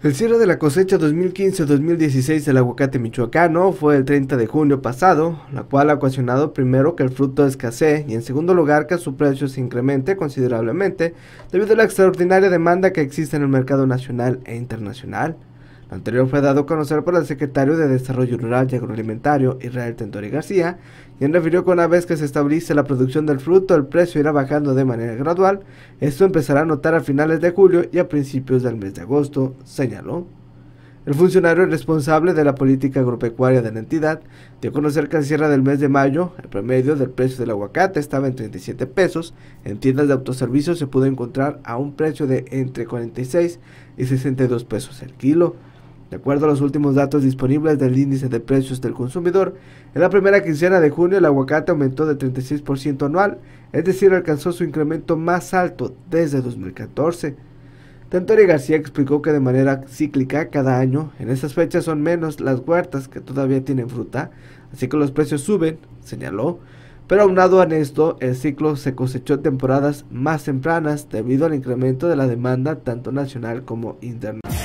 El cierre de la cosecha 2015-2016 del aguacate michoacano fue el 30 de junio pasado, la cual ha ocasionado primero que el fruto escasee y en segundo lugar que su precio se incremente considerablemente debido a la extraordinaria demanda que existe en el mercado nacional e internacional anterior fue dado a conocer por el secretario de Desarrollo Rural y Agroalimentario, Israel Tentori García, quien refirió que una vez que se establece la producción del fruto, el precio irá bajando de manera gradual. Esto empezará a notar a finales de julio y a principios del mes de agosto, señaló. El funcionario responsable de la política agropecuaria de la entidad dio a conocer que al cierre del mes de mayo, el promedio del precio del aguacate estaba en 37 pesos. En tiendas de autoservicio se pudo encontrar a un precio de entre 46 y 62 pesos el kilo. De acuerdo a los últimos datos disponibles del índice de precios del consumidor, en la primera quincena de junio el aguacate aumentó de 36% anual, es decir, alcanzó su incremento más alto desde 2014. Tantori García explicó que de manera cíclica cada año, en estas fechas son menos las huertas que todavía tienen fruta, así que los precios suben, señaló. Pero aunado a esto, el ciclo se cosechó temporadas más tempranas debido al incremento de la demanda tanto nacional como internacional.